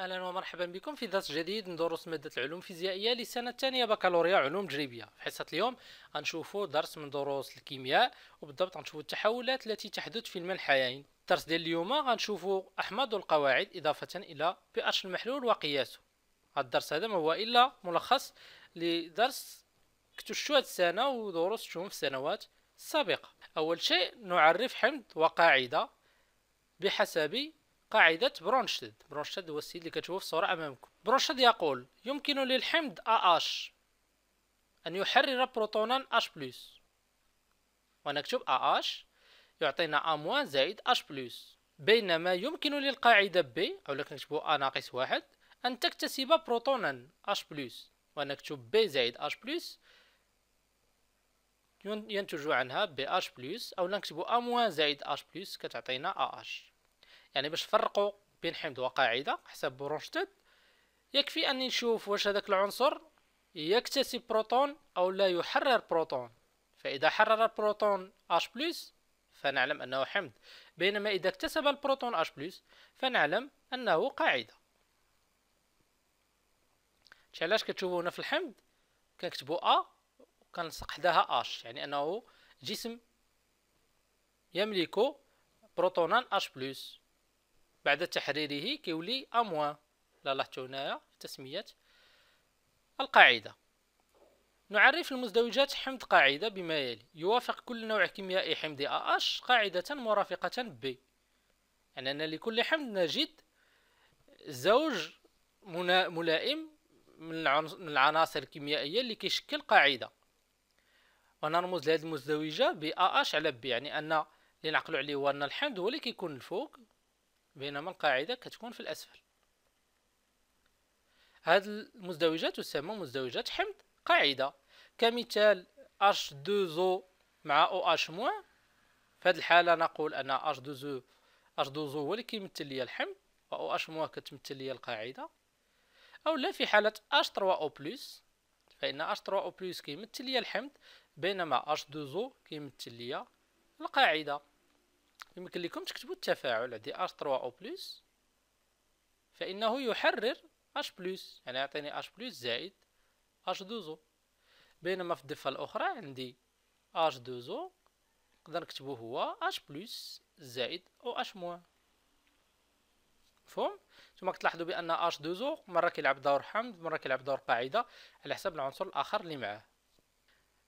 اهلا ومرحبا بكم في درس جديد من دروس ماده العلوم الفيزيائيه للسنه الثانيه بكالوريا علوم تجريبيه في حصه اليوم غنشوفوا درس من دروس الكيمياء وبالضبط غنشوفوا التحولات التي تحدث في الماء الحيين الدرس ديال اليوم غنشوفوا احماض القواعد اضافه الى بي اتش المحلول وقياسه هذا الدرس هذا ما هو الا ملخص لدرس كتشتو هذه السنه ودروس ودروستهم في السنوات السابقه اول شيء نعرف حمض وقاعده بحسب قاعدة برونشتد برونشتد هو السيد اللي كتشوفه في الصورة أمامكم برونشتد يقول يمكن للحمض أش أن يحرر بروتونا أش بلس ونكتب أش يعطينا موان زائد أش بلس بينما يمكن للقاعدة ب أو لكن نكتبو ناقص واحد أن تكتسب بروتونا أش بلس ونكتب ب زائد أش بلس ينتج عنها أش بلس أو نكتب موان زائد أش بلس كتعطينا أش يعني باش نفرقوا بين حمض وقاعدة حسب برونشتد يكفي أني نشوف واش هذاك العنصر يكتسب بروتون أو لا يحرر بروتون فإذا حرر البروتون H فنعلم أنه حمض بينما إذا اكتسب البروتون H فنعلم أنه قاعدة علاش كتشوفوا هنا في الحمض كنكتبوا A وكنلصق حداها H يعني أنه جسم يملك بروتونان H بعد تحريره كيولي اموان لاحظتوا هنايا تسميه القاعده نعرف المزدوجات حمض قاعده بما يلي يوافق كل نوع كيميائي حمض اش قاعده مرافقه ب اننا لكل حمض نجد زوج ملائم من العناصر الكيميائيه اللي كيشكل قاعده ونرمز لهذه المزدوجه ب اش على ب يعني ان اللي نعقلوا عليه هو ان الحمض هو اللي كيكون الفوق بينما القاعدة كتكون في الأسفل هاد المزدوجات تسمى مزدوجات حمض قاعدة كمثال H2O مع OH- في هذه الحالة نقول أن H2O H2O هو اللي كيمثل لي الحمض و OH- كتمثل لي القاعدة أو لا في حالة 3 او بلس فإن 3 او بلس كيمثل لي الحمض بينما H2O كيمثل لي القاعدة يمكن لكم تكتبوا التفاعل عندي اش 3 او بلس فانه يحرر اش بلس يعني يعطيني اش بلس زائد اش او بينما في الضفه الاخرى عندي اش او نقدر نكتبو هو اش بلس زائد او اش موان مفهوم ثم كتلاحظوا بان اش او مره كيلعب دور حمض مره كيلعب دور قاعده على حسب العنصر الاخر اللي معاه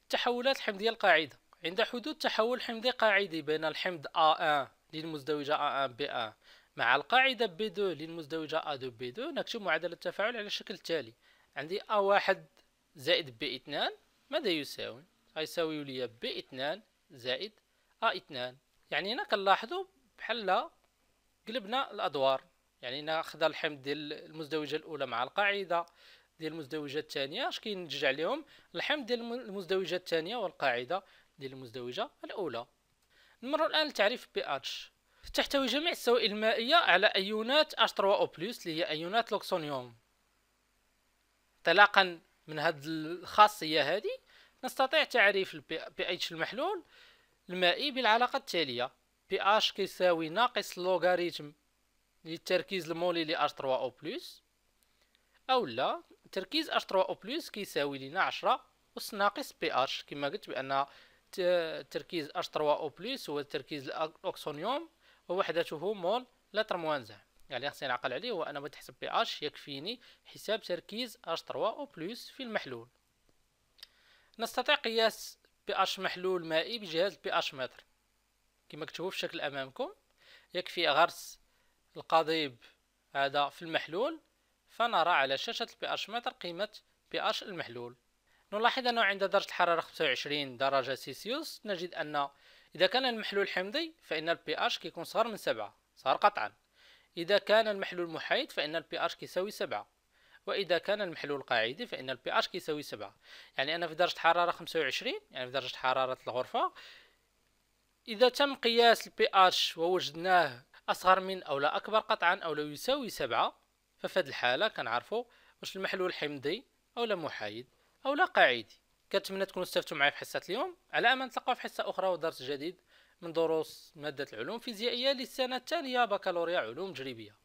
التحولات الحمضيه القاعده عند حدوث تحول حمضي قاعدي بين الحمض A1 للمزدوجة A1 B1 مع القاعدة B2 للمزدوجة A2 B2 نكتب معادلة التفاعل على الشكل التالي عندي A1 زائد B2 ماذا يساوي؟ غيساوي لي B2 زائد A2 يعني هنا كنلاحظوا بحال قلبنا الأدوار يعني ناخذ الحمض ديال المزدوجة الأولى مع القاعدة ديال المزدوجة الثانية اش كينتج عليهم الحمض ديال المزدوجة الثانية والقاعدة ديال المزدوجة الأولى نمر الآن لتعريف بي اتش تحتوي جميع السوائل المائية على أيونات H3O+, اللي هي أيونات لوكسونيوم انطلاقا من هاد الخاصية هذه نستطيع تعريف البي اتش المحلول المائي بالعلاقة التالية بي اتش كيساوي ناقص لوغاريتم للتركيز المولي ل H3O+, أو لا تركيز H3O+, كيساوي لنا 10 أس ناقص بي اتش كما قلت بأن تركيز اش 3 بليس هو تركيز الأكسونيوم ووحدته مول لتر موانزع يعني خصني نعقل عليه هو أنا ما تحسب بي اش يكفيني حساب تركيز اش 3 بليس في المحلول نستطيع قياس بي اش محلول مائي بجهاز بي اش متر كما كتشوفوا في الشكل أمامكم يكفي غرس القضيب هذا في المحلول فنرى على شاشة البي اش متر قيمة بي اش المحلول نلاحظ أنه عند درجة الحرارة 25 درجة سيسيوس نجد أن إذا كان المحلول حمضي فإن البي pH كيكون صغر من سبعة صغر قطعا إذا كان المحلول محايد فإن البي pH كيساوي سبعة وإذا كان المحلول قاعدي فإن البي pH كيساوي سبعة يعني أنا في درجة حرارة 25 يعني في درجة حرارة الغرفة إذا تم قياس البي pH ووجدناه أصغر من أو لا أكبر قطعا أو لا يساوي سبعة ففي هذه الحالة كنعرفوا واش المحلول حمضي أو لا محايد او لا قاعدي كنتمنى تكونوا استفدتوا معايا في حصه اليوم على امل نتلاقاو في حصه اخرى ودرس جديد من دروس ماده العلوم الفيزيائيه للسنه الثانيه بكالوريا علوم تجريبيه